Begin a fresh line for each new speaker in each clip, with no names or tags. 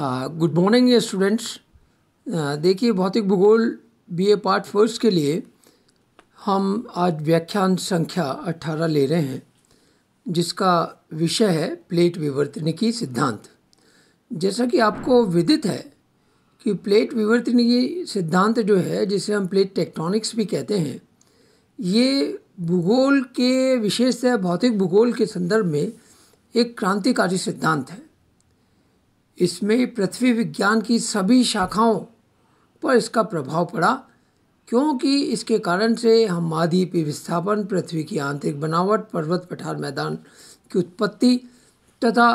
Good morning students देखिए भौतिक भूगोल बीए पार्ट फर्स्ट के लिए हम आज व्याख्यान संख्या 18 ले रहे हैं जिसका विषय है प्लेट विवर्तनिकी सिद्धांत जैसा कि आपको विदित है कि प्लेट विवर्तनिकी सिद्धांत जो है जिसे हम प्लेट टेक्टोनिक्स भी कहते हैं ये भूगोल के विशेषतः भौतिक भूगोल के संदर्भ में एक क्रांतिकारी सिद्धांत है इसमें पृथ्वी विज्ञान की सभी शाखाओं पर इसका प्रभाव पड़ा क्योंकि इसके कारण से हम महाद्वीप विस्थापन पृथ्वी की आंतरिक बनावट पर्वत पठार मैदान की उत्पत्ति तथा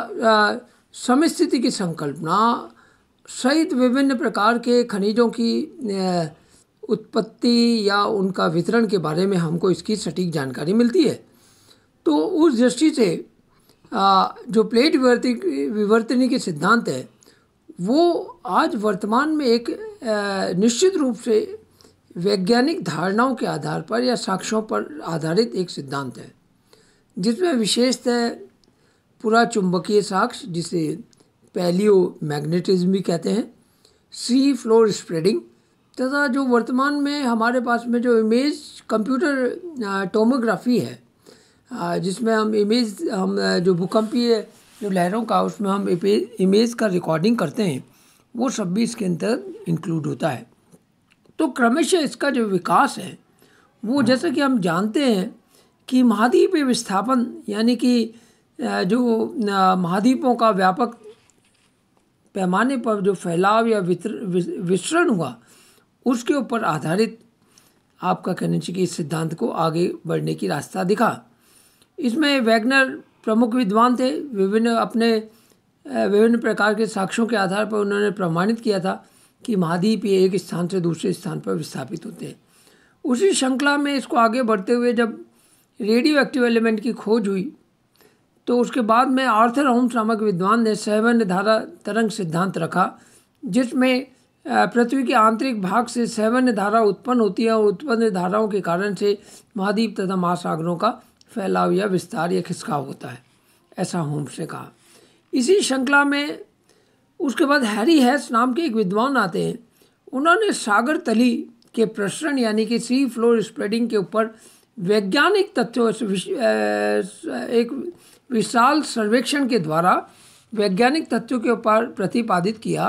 समस्थिति की संकल्पना सहित विभिन्न प्रकार के खनिजों की उत्पत्ति या उनका वितरण के बारे में हमको इसकी सटीक जानकारी मिलती है तो उस दृष्टि से जो प्लेट विवर्ती विवर्तनी के सिद्धांत है वो आज वर्तमान में एक निश्चित रूप से वैज्ञानिक धारणाओं के आधार पर या साक्ष्यों पर आधारित एक सिद्धांत है जिसमें विशेषतः पूरा चुंबकीय साक्ष्य जिसे पैलियो मैग्नेटिज्म भी कहते हैं सी फ्लोर स्प्रेडिंग तथा जो वर्तमान में हमारे पास में जो इमेज कंप्यूटर टोमोग्राफी है जिसमें हम इमेज हम जो भूकंपीय जो लहरों का उसमें हम इमेज का रिकॉर्डिंग करते हैं वो सब भी इसके अंदर इंक्लूड होता है तो क्रमशः इसका जो विकास है वो हाँ। जैसा कि हम जानते हैं कि महाद्वीप विस्थापन यानी कि जो महाद्वीपों का व्यापक पैमाने पर जो फैलाव या विस्तरण हुआ उसके ऊपर आधारित आपका कहना चाहिए कि इस सिद्धांत को आगे बढ़ने की रास्ता दिखा इसमें वैगनर प्रमुख विद्वान थे विभिन्न अपने विभिन्न प्रकार के साक्ष्यों के आधार पर उन्होंने प्रमाणित किया था कि महाद्वीप ये एक स्थान से दूसरे स्थान पर विस्थापित होते हैं उसी श्रृंखला में इसको आगे बढ़ते हुए जब रेडियो एक्टिव एलिमेंट की खोज हुई तो उसके बाद में आर्थर होम्स नामक विद्वान ने सैवन्य धारा तरंग सिद्धांत रखा जिसमें पृथ्वी के आंतरिक भाग से सहवन धारा उत्पन्न होती है और उत्पन्न धाराओं के कारण से महाद्वीप तथा महासागरों का फैलाव या विस्तार या खिसकाव होता है ऐसा होम्स ने कहा इसी श्रृंखला में उसके बाद हैरी हैस नाम के एक विद्वान आते हैं उन्होंने सागर तली के प्रसरण यानी कि सी फ्लोर स्प्रेडिंग के ऊपर वैज्ञानिक तथ्यों एक विशाल सर्वेक्षण के द्वारा वैज्ञानिक तथ्यों के ऊपर प्रतिपादित किया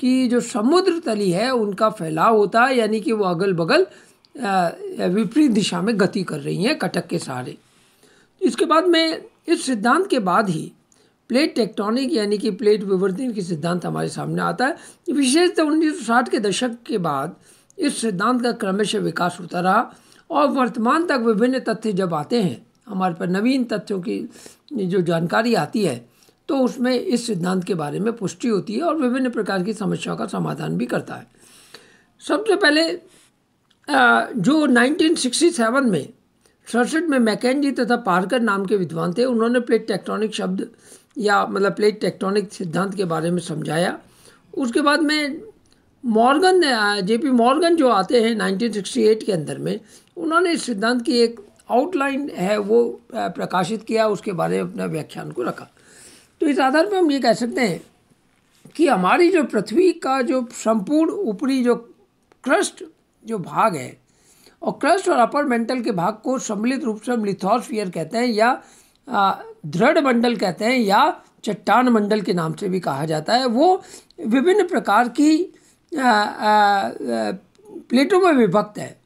कि जो समुद्र तली है उनका फैलाव होता है यानी कि वो अगल बगल विपरीत दिशा में गति कर रही हैं कटक के सहारे इसके बाद में इस सिद्धांत के बाद ही प्लेट टेक्टोनिक यानी कि प्लेट विवर्तन की सिद्धांत हमारे सामने आता है विशेषतः 1960 के दशक के बाद इस सिद्धांत का क्रमशः विकास होता रहा और वर्तमान तक विभिन्न तथ्य जब आते हैं हमारे पर नवीन तथ्यों की जो जानकारी आती है तो उसमें इस सिद्धांत के बारे में पुष्टि होती है और विभिन्न प्रकार की समस्याओं का समाधान भी करता है सबसे पहले जो 1967 में सड़सठ में मैकेनजी तथा पार्कर नाम के विद्वान थे उन्होंने प्लेट टेक्टोनिक शब्द या मतलब प्लेट टेक्टोनिक सिद्धांत के बारे में समझाया उसके बाद में मॉर्गन जे पी मॉर्गन जो आते हैं 1968 के अंदर में उन्होंने इस सिद्धांत की एक आउटलाइन है वो प्रकाशित किया उसके बारे में अपना व्याख्यान को रखा तो इस आधार पर हम ये कह सकते हैं कि हमारी जो पृथ्वी का जो संपूर्ण ऊपरी जो क्रस्ट जो भाग है और क्रस्ट और अपर मेंटल के भाग को सम्मिलित रूप से हम लिथोस्फियर कहते हैं या दृढ़ मंडल कहते हैं या चट्टान मंडल के नाम से भी कहा जाता है वो विभिन्न प्रकार की प्लेटों में विभक्त है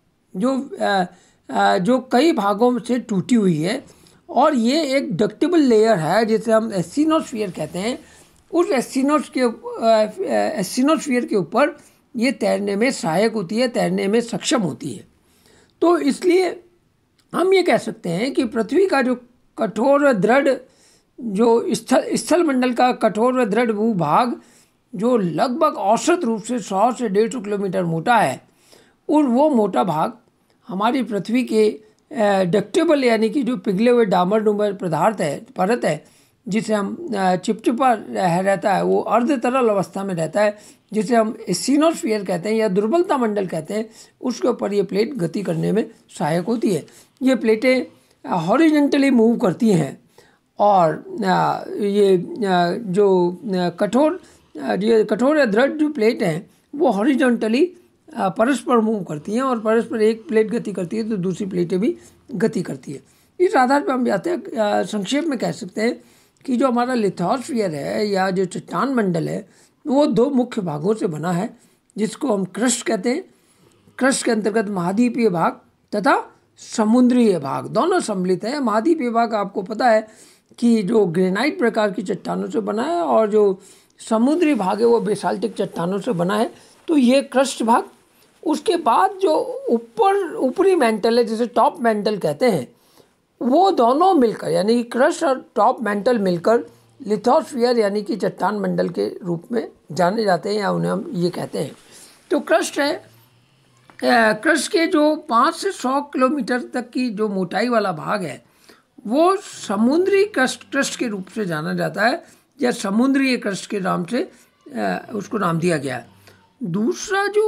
जो आ, आ, जो कई भागों से टूटी हुई है और ये एक डक्टेबल लेयर है जिसे हम एसिनोस्फीयर कहते हैं उस एसिनोस के एसिनोस्फीयर के ऊपर ये तैरने में सहायक होती है तैरने में सक्षम होती है तो इसलिए हम ये कह सकते हैं कि पृथ्वी का जो कठोर दृढ़ जो स्थल स्थल मंडल का कठोर व दृढ़ भूभाग जो लगभग औसत रूप से सौ से डेढ़ सौ किलोमीटर मोटा है और वो मोटा भाग हमारी पृथ्वी के डक्टेबल यानी कि जो पिघले हुए डामर डूमर पदार्थ है परत है जिसे हम चिपचिपा रह रहता है वो अर्ध तरल अवस्था में रहता है जिसे हम सीनोस्फियर कहते हैं या दुर्बलता मंडल कहते हैं उसके ऊपर ये प्लेट गति करने में सहायक होती है ये प्लेटें हॉरिजेंटली मूव करती हैं और ये जो कठोर ये कठोर या दृढ़ जो प्लेट हैं वो हॉरिजेंटली परस्पर मूव करती हैं और परस्पर एक प्लेट गति करती है तो दूसरी प्लेटें भी गति करती है इस आधार पर हम जाते हैं संक्षेप में कह सकते हैं कि जो हमारा लिथोस्फियर है या जो चट्टान मंडल है वो दो मुख्य भागों से बना है जिसको हम क्रश कहते हैं क्रश के अंतर्गत महाद्वीपीय भाग तथा समुद्रीय भाग दोनों सम्मिलित हैं महाद्वीपीय भाग आपको पता है कि जो ग्रेनाइट प्रकार की चट्टानों से बना है और जो समुद्री भाग है वो बेसाल्टिक चट्टानों से बना है तो ये क्रस्ट भाग उसके बाद जो ऊपर ऊपरी मेंटल है जिसे टॉप मेंटल कहते हैं वो दोनों मिलकर यानी क्रस्ट और टॉप मेंटल मिलकर लिथोस्फियर यानी कि चट्टान मंडल के रूप में जाने जाते हैं या उन्हें हम ये कहते हैं तो क्रस्ट है क्रस्ट के जो पाँच से सौ किलोमीटर तक की जो मोटाई वाला भाग है वो समुद्री क्रस्ट क्रस्ट के रूप से जाना जाता है या समुद्री क्रस्ट के नाम से उसको नाम दिया गया है दूसरा जो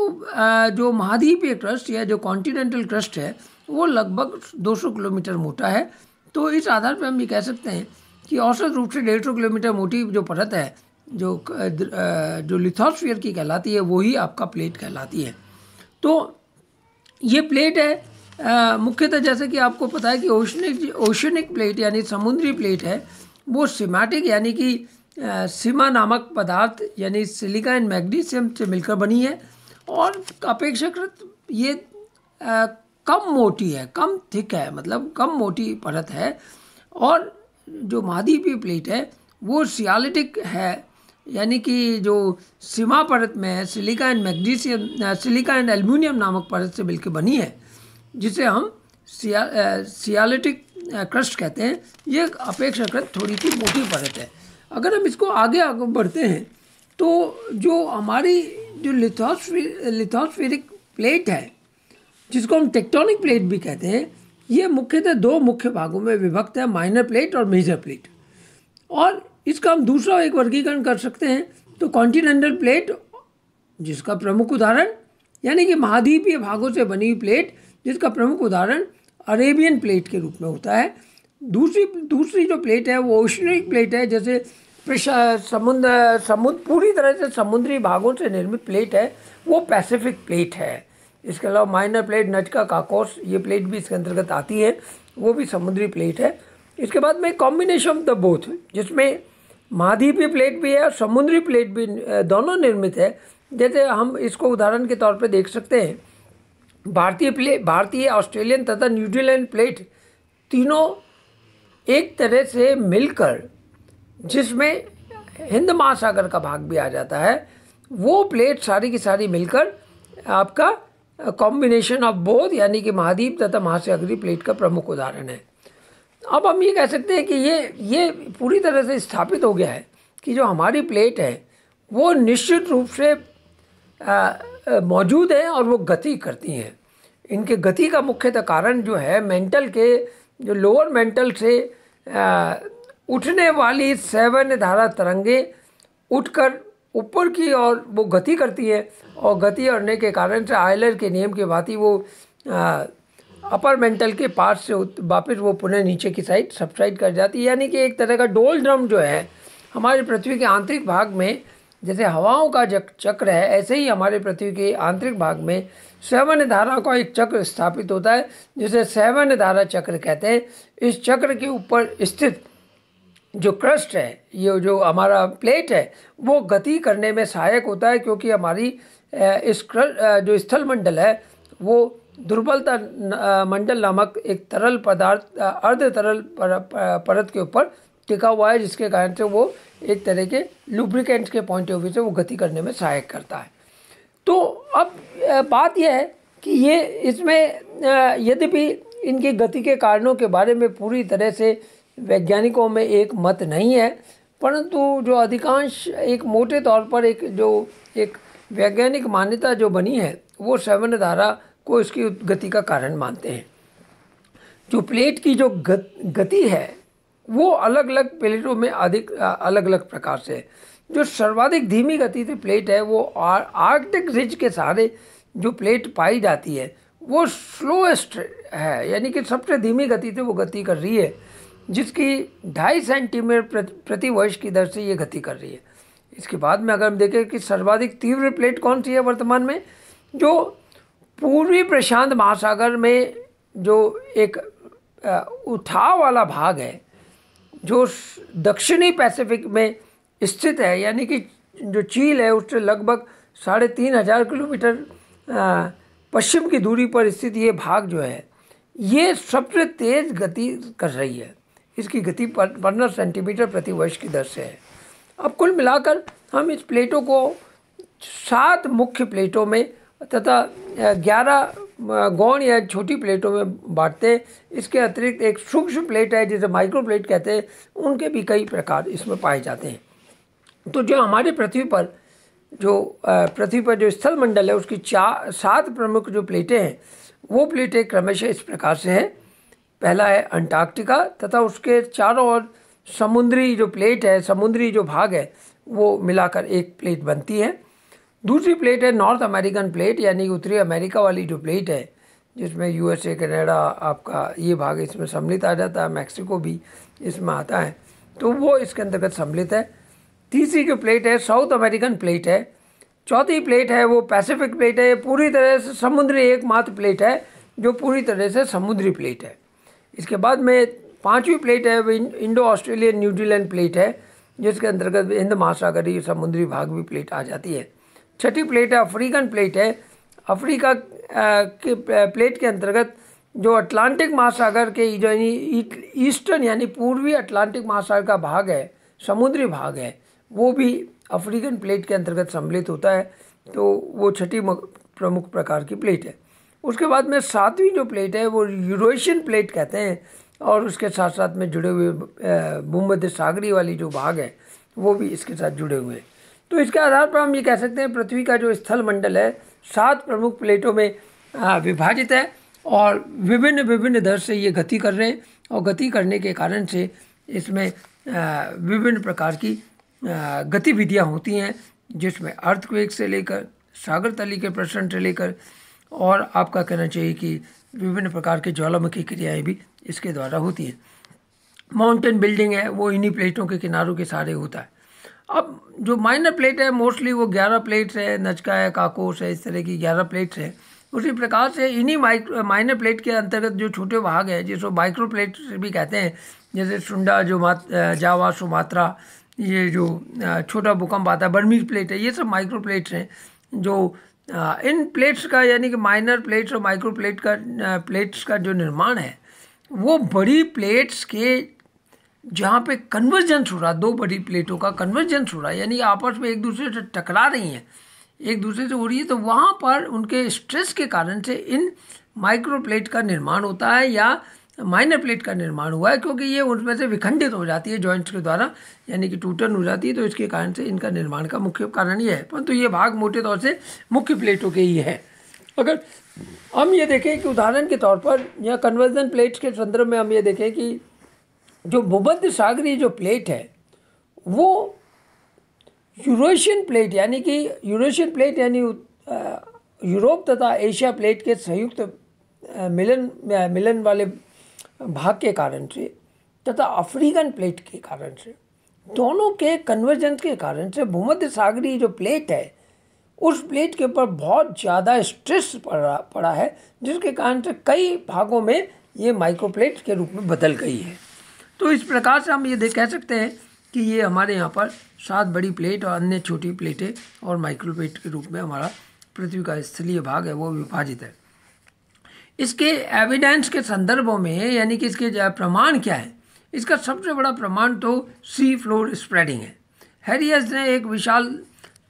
जो महाद्वीपीय क्रस्ट या जो कॉन्टिनेंटल क्रस्ट है वो लगभग 200 किलोमीटर मोटा है तो इस आधार पर हम ये कह सकते हैं कि औसत रूप से डेढ़ सौ किलोमीटर मोटी जो परत है जो जो लिथोस्फीयर की कहलाती है वही आपका प्लेट कहलाती है तो ये प्लेट है मुख्यतः जैसे कि आपको पता है कि ओशनिक ओशनिक प्लेट यानी समुद्री प्लेट है वो सिमेटिक यानी कि सीमा नामक पदार्थ यानी सिलिका एंड मैग्नीशियम से मिलकर बनी है और अपेक्षाकृत ये आ, कम मोटी है कम थिक है मतलब कम मोटी परत है और जो महाद्वीपीय प्लेट है वो सियालिटिक है यानी कि जो सीमा परत में silica and magnesium silica and aluminium नामक परत से मिलकर बनी है जिसे हम सिया सियालिटिक क्रस्ट कहते हैं ये अपेक्षाकृत थोड़ी सी मोटी परत है अगर हम इसको आगे आगे बढ़ते हैं तो जो हमारी जो लिथोस्फी लिथोस्फेरिक प्लेट है जिसको हम टेक्टोनिक प्लेट भी कहते हैं ये मुख्यतः दो मुख्य भागों में विभक्त है माइनर प्लेट और मेजर प्लेट और इसका हम दूसरा एक वर्गीकरण कर सकते हैं तो कॉन्टिनेंटल प्लेट जिसका प्रमुख उदाहरण यानी कि महाद्वीपीय भागों से बनी हुई प्लेट जिसका प्रमुख उदाहरण अरेबियन प्लेट के रूप में होता है दूसरी दूसरी जो प्लेट है वो ओशनिक प्लेट है जैसे समुद्र समुद्र पूरी तरह से समुद्री भागों से निर्मित प्लेट है वो पैसिफिक प्लेट है इसके अलावा माइनर प्लेट नचका काकोस ये प्लेट भी इसके अंतर्गत आती है वो भी समुद्री प्लेट है इसके बाद में कॉम्बिनेशन ऑफ द बोथ जिसमें महाद्वीपीय प्लेट भी है और समुद्री प्लेट भी दोनों निर्मित है जैसे हम इसको उदाहरण के तौर पर देख सकते हैं भारतीय प्ले भारतीय ऑस्ट्रेलियन तथा न्यूजीलैंड प्लेट तीनों एक तरह से मिलकर जिसमें हिंद महासागर का भाग भी आ जाता है वो प्लेट सारी की सारी मिलकर आपका कॉम्बिनेशन ऑफ बोध यानी कि महाद्वीप तथा महासागरीय प्लेट का प्रमुख उदाहरण है अब हम ये कह सकते हैं कि ये ये पूरी तरह से स्थापित हो गया है कि जो हमारी प्लेट है वो निश्चित रूप से मौजूद है और वो गति करती हैं इनके गति का मुख्यतः कारण जो है मेंटल के जो लोअर मेंटल से आ, उठने वाली सेवन धारा तरंगे उठकर ऊपर की ओर वो गति करती है और गति करने के कारण से आयलर के नियम के भांति वो आ, अपर मेंटल के पार्ट से वापस वो पुनः नीचे की साइड सब्साइड कर जाती है यानी कि एक तरह का डोल ड्रम जो है हमारे पृथ्वी के आंतरिक भाग में जैसे हवाओं का चक्र है ऐसे ही हमारे पृथ्वी के आंतरिक भाग में सेवन धारा का एक चक्र स्थापित होता है जिसे सेवन धारा चक्र कहते हैं इस चक्र के ऊपर स्थित जो क्रस्ट है ये जो हमारा प्लेट है वो गति करने में सहायक होता है क्योंकि हमारी इस जो स्थल मंडल है वो दुर्बलता मंडल नामक एक तरल पदार्थ अर्ध तरल परत के ऊपर टिका हुआ है जिसके कारण से वो एक तरह के लुब्रिकेंट्स के पॉइंट ऑफ व्यू से वो गति करने में सहायक करता है तो अब बात यह है कि ये इसमें यद्यपि इनकी गति के कारणों के बारे में पूरी तरह से वैज्ञानिकों में एक मत नहीं है परंतु जो अधिकांश एक मोटे तौर पर एक जो एक वैज्ञानिक मान्यता जो बनी है वो सवर्ण धारा को इसकी गति का कारण मानते हैं जो प्लेट की जो गत, गति है वो अलग अलग प्लेटों में अधिक अलग अलग प्रकार से है जो सर्वाधिक धीमी गति से प्लेट है वो आर्कटिक रिज के सहारे जो प्लेट पाई जाती है वो स्लोएस्ट है यानी कि सबसे धीमी गति से वो गति कर रही है जिसकी ढाई सेंटीमीटर प्रति वर्ष की दर से ये गति कर रही है इसके बाद में अगर हम देखें कि सर्वाधिक तीव्र प्लेट कौन सी है वर्तमान में जो पूर्वी प्रशांत महासागर में जो एक उठाव वाला भाग है जो दक्षिणी पैसिफिक में स्थित है यानी कि जो चील है उससे लगभग साढ़े तीन हज़ार किलोमीटर पश्चिम की दूरी पर स्थित ये भाग जो है ये सबसे तेज़ गति कर रही है इसकी गति पंद्रह सेंटीमीटर प्रति वर्ष की दर से है अब कुल मिलाकर हम इस प्लेटों को सात मुख्य प्लेटों में तथा ग्यारह गौण या छोटी प्लेटों में बांटते इसके अतिरिक्त एक सूक्ष्म प्लेट है जिसे माइक्रो प्लेट कहते हैं उनके भी कई प्रकार इसमें पाए जाते हैं तो जो हमारे पृथ्वी पर जो पृथ्वी पर जो स्थल मंडल है उसकी चार सात प्रमुख जो प्लेटें हैं वो प्लेटें क्रमशः इस प्रकार से हैं पहला है अंटार्कटिका तथा उसके चारों ओर समुद्री जो प्लेट है समुद्री जो भाग है वो मिलाकर एक प्लेट बनती है दूसरी प्लेट है नॉर्थ अमेरिकन प्लेट यानी उत्तरी अमेरिका वाली जो प्लेट है जिसमें यूएसए कनाडा आपका ये भाग इसमें सम्मिलित आ जाता है मैक्सिको भी इसमें आता है तो वो इसके अंतर्गत सम्मिलित है तीसरी जो प्लेट है साउथ अमेरिकन प्लेट है चौथी प्लेट है वो पैसिफिक प्लेट है पूरी तरह से समुद्री एकमात्र प्लेट है जो पूरी तरह से समुद्री प्लेट है इसके बाद में पांचवी प्लेट है वो इंडो ऑस्ट्रेलियन न्यूजीलैंड प्लेट है जिसके अंतर्गत हिंद महासागरीय समुद्री भाग भी प्लेट आ जाती है छठी प्लेट है अफ्रीकन प्लेट है अफ्रीका के प्लेट के अंतर्गत जो अटलांटिक महासागर के यानी ईस्टर्न यानी पूर्वी अटलांटिक महासागर का भाग है समुद्री भाग है वो भी अफ्रीकन प्लेट के अंतर्गत सम्मिलित होता है तो वो छठी प्रमुख प्रकार की प्लेट है उसके बाद में सातवीं जो प्लेट है वो यूरोशियन प्लेट कहते हैं और उसके साथ साथ में जुड़े हुए भूमध्य सागरी वाली जो भाग है वो भी इसके साथ जुड़े हुए हैं तो इसके आधार पर हम ये कह सकते हैं पृथ्वी का जो स्थल मंडल है सात प्रमुख प्लेटों में विभाजित है और विभिन्न विभिन्न दर से ये गति कर रहे हैं और गति करने के कारण से इसमें विभिन्न प्रकार की गतिविधियाँ होती हैं जिसमें अर्थक्वेक से लेकर सागर तली के प्रसरण से लेकर और आपका कहना चाहिए कि विभिन्न प्रकार के ज्वालामुखी क्रियाएं भी इसके द्वारा होती हैं माउंटेन बिल्डिंग है वो इन्हीं प्लेटों के किनारों के सहारे होता है अब जो माइनर प्लेट है मोस्टली वो ग्यारह प्लेट्स है नचका है काकोस है इस तरह की ग्यारह प्लेट्स है उसी प्रकार से इन्हीं माइक्रो माइनर प्लेट के अंतर्गत जो छोटे भाग हैं जिसको माइक्रो प्लेट भी कहते हैं जैसे सुंडा जो मात जावा सुमात्रा ये जो छोटा भूकंप आता है बर्मीज प्लेट है ये सब माइक्रो प्लेट्स हैं जो हाँ, इन प्लेट्स का यानी कि माइनर प्लेट्स और माइक्रो प्लेट का प्लेट्स का जो निर्माण है वो बड़ी प्लेट्स के जहाँ पे कन्वर्जेंस हो रहा दो बड़ी प्लेटों का कन्वर्जेंस हो रहा है यानी आपस में एक दूसरे से टकरा रही हैं एक दूसरे से हो रही है तो वहाँ पर उनके स्ट्रेस के कारण से इन माइक्रो प्लेट का निर्माण होता है या माइनर प्लेट का निर्माण हुआ है क्योंकि ये उनमें से विखंडित हो जाती है जॉइंट्स के द्वारा यानी कि टूटन हो जाती है तो इसके कारण से इनका निर्माण का मुख्य कारण ये है परंतु तो ये भाग मोटे तौर से मुख्य प्लेटों के ही है अगर हम ये देखें कि उदाहरण के तौर पर या कन्वर्जन प्लेट्स के संदर्भ में हम ये देखें कि जो भूबद्ध सागरी जो प्लेट है वो यूरोशियन प्लेट यानी कि यूरोशियन प्लेट यानी यूरोप तथा एशिया प्लेट के संयुक्त मिलन मिलन वाले भाग के कारण से तथा अफ्रीकन प्लेट के कारण से दोनों के कन्वर्जेंस के कारण से भूमध्य सागरी जो प्लेट है उस प्लेट के ऊपर बहुत ज़्यादा स्ट्रेस पड़ा पड़ा है जिसके कारण से कई भागों में ये माइक्रो प्लेट के रूप में बदल गई है तो इस प्रकार से हम ये देख कह सकते हैं कि ये हमारे यहाँ पर सात बड़ी प्लेट और अन्य छोटी प्लेटें और माइक्रो प्लेट के रूप में हमारा पृथ्वी का स्थलीय भाग है वो विभाजित है इसके एविडेंस के संदर्भों में यानी कि इसके प्रमाण क्या है इसका सबसे बड़ा प्रमाण तो सी फ्लोर स्प्रेडिंग है हैरियस ने एक विशाल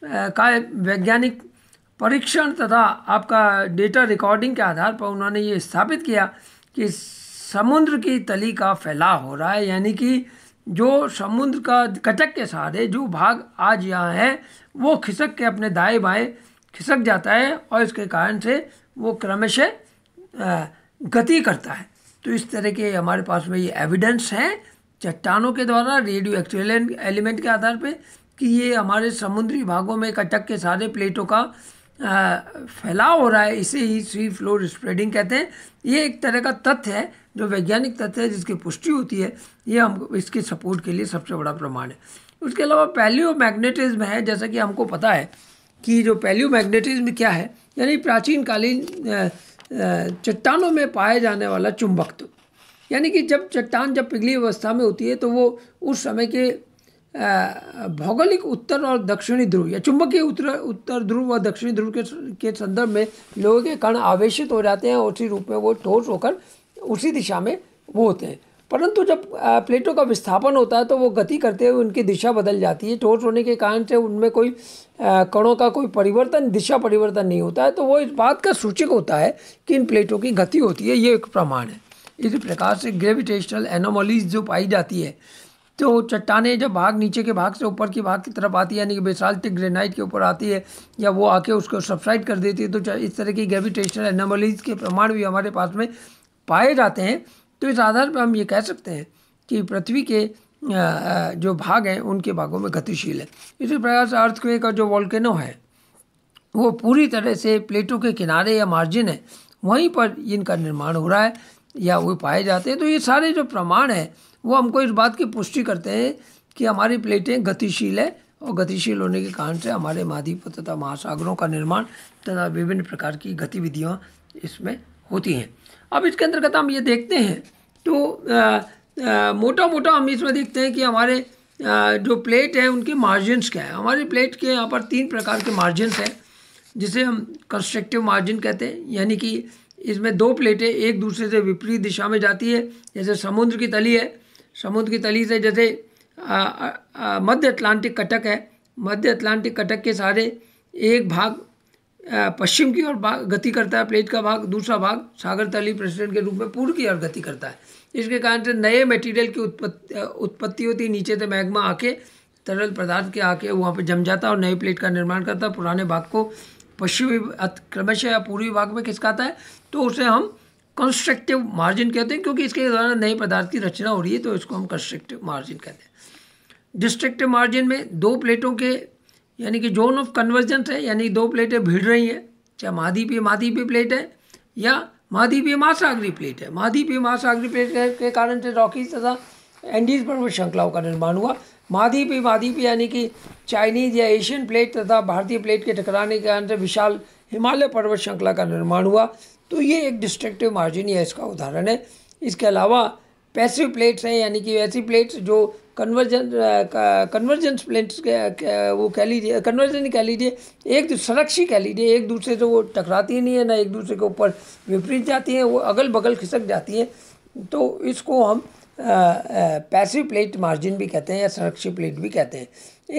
का वैज्ञानिक परीक्षण तथा आपका डेटा रिकॉर्डिंग के आधार पर उन्होंने ये स्थापित किया कि समुद्र की तली का फैलाव हो रहा है यानी कि जो समुद्र का कटक के सहारे जो भाग आज यहाँ है वो खिसक के अपने दाएं बाएं खिसक जाता है और इसके कारण से वो क्रमशः गति करता है तो इस तरह के हमारे पास में ये एविडेंस हैं चट्टानों के द्वारा रेडियो एक्चुअल एलिमेंट के आधार पे कि ये हमारे समुद्री भागों में कटक के सारे प्लेटों का फैलाव हो रहा है इसे ही सी फ्लोर स्प्रेडिंग कहते हैं ये एक तरह का तथ्य है जो वैज्ञानिक तथ्य है जिसकी पुष्टि होती है ये हम इसके सपोर्ट के लिए सबसे बड़ा प्रमाण है उसके अलावा पैलियो मैग्नेटिज्म है जैसा कि हमको पता है कि जो पैलियो मैग्नेटिज्म क्या है यानी प्राचीन चट्टानों में पाया जाने वाला चुंबकत्व यानी कि जब चट्टान जब पिघली अवस्था में होती है तो वो उस समय के भौगोलिक उत्तर और दक्षिणी ध्रुव या चुंबकीय उत्तर उत्तर ध्रुव और दक्षिणी ध्रुव के के संदर्भ में लोगों के कण आवेशित हो जाते हैं उसी रूप में वो ठोस होकर उसी दिशा में वो होते हैं परंतु जब प्लेटों का विस्थापन होता है तो वो गति करते हुए उनकी दिशा बदल जाती है ठोस होने के कारण से उनमें कोई कणों का कोई परिवर्तन दिशा परिवर्तन नहीं होता है तो वो इस बात का सूचक होता है कि इन प्लेटों की गति होती है ये एक प्रमाण है इसी प्रकार से ग्रेविटेशनल एनोमोलीज जो पाई जाती है तो चट्टाने जब भाग नीचे के भाग से ऊपर की भाग की तरफ आती है यानी कि बेसाल्टिक ग्रेनाइट के ऊपर आती है या वो आके उसको सब्साइड कर देती है तो इस तरह की ग्रेविटेशनल एनोमोलीज के प्रमाण भी हमारे पास में पाए जाते हैं तो इस आधार पर हम ये कह सकते हैं कि पृथ्वी के जो भाग हैं उनके भागों में गतिशील है इसी प्रकार से अर्थक्वेक का जो वॉल्केनो है वो पूरी तरह से प्लेटों के किनारे या मार्जिन है वहीं पर इनका निर्माण हो रहा है या वो पाए जाते हैं तो ये सारे जो प्रमाण हैं वो हमको इस बात की पुष्टि करते हैं कि हमारी प्लेटें गतिशील है और गतिशील होने के कारण से हमारे महाद्वीप तथा महासागरों का निर्माण तथा विभिन्न प्रकार की गतिविधियाँ इसमें होती हैं अब इसके अंतर्गत हम ये देखते हैं तो आ, आ, मोटा मोटा हम इसमें देखते हैं कि हमारे आ, जो प्लेट है उनके मार्जिनस क्या है हमारी प्लेट के यहाँ पर तीन प्रकार के मार्जिन्स हैं जिसे हम कंस्ट्रक्टिव मार्जिन कहते हैं यानी कि इसमें दो प्लेटें एक दूसरे से विपरीत दिशा में जाती है जैसे समुद्र की तली है समुद्र की तली से जैसे मध्य अटलांटिक कटक है मध्य अटलांटिक कटक के सारे एक भाग पश्चिम की ओर गति करता है प्लेट का भाग दूसरा भाग सागर तली प्रेसिडेंट के रूप में पूर्व की ओर गति करता है इसके कारण से नए मटेरियल की उत्पत्ति उत्पत्ति होती है नीचे से मैग्मा आके तरल पदार्थ के आके वहाँ पर जम जाता है और नए प्लेट का निर्माण करता है पुराने भाग को पश्चिमी क्रमशः या पूर्वी भाग में खिसकाता है तो उसे हम कंस्ट्रक्टिव मार्जिन कहते हैं क्योंकि इसके द्वारा नए पदार्थ की रचना हो रही है तो इसको हम कंस्ट्रक्टिव मार्जिन कहते हैं डिस्ट्रक्टिव मार्जिन में दो प्लेटों के यानी कि जोन ऑफ कन्वर्जेंस है यानी दो प्लेटें भिड़ रही हैं चाहे महाद्वीपीय महाद्वीपीय प्लेट है या महाद्वीपीय महासागरी प्लेट है महाद्वीपीय महासागरी प्लेट के कारण से रॉकीज तथा एंडीज पर्वत श्रृंखलाओं का निर्माण हुआ महाद्वीपीय महाद्वीपीय यानी कि चाइनीज या एशियन प्लेट तथा भारतीय प्लेट के टकराने के कारण से विशाल हिमालय पर्वत श्रृंखला का निर्माण हुआ तो ये एक डिस्ट्रक्टिव मार्जिन या इसका उदाहरण है इसके अलावा पैसिव प्लेट्स हैं यानी कि ऐसी प्लेट्स जो कन्वर्जन कन्वर्जेंस प्लेट्स वो कह लीजिए कन्वर्जन कह लीजिए एक तो संरक्षी कह लीजिए एक दूसरे से वो टकराती नहीं है ना एक दूसरे के ऊपर विपरीत जाती हैं वो अगल बगल खिसक जाती हैं तो इसको हम पैसिव प्लेट मार्जिन भी कहते हैं या संरक्षित प्लेट भी कहते हैं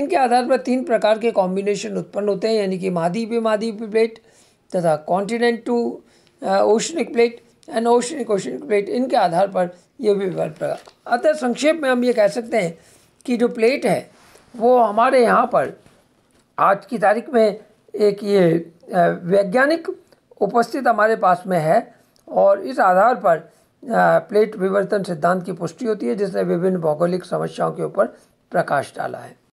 इनके आधार पर तीन प्रकार के कॉम्बिनेशन उत्पन्न होते हैं यानी कि महाद्वीपीय महाद्वीपीय प्लेट तथा continent to oceanic plate an oceanic oceanic plate इनके आधार पर ये भी विकल्प रहा अतः संक्षेप में हम ये कह सकते हैं कि जो प्लेट है वो हमारे यहाँ पर आज की तारीख में एक ये वैज्ञानिक उपस्थित हमारे पास में है और इस आधार पर प्लेट विवर्तन सिद्धांत की पुष्टि होती है जिसने विभिन्न भौगोलिक समस्याओं के ऊपर प्रकाश डाला है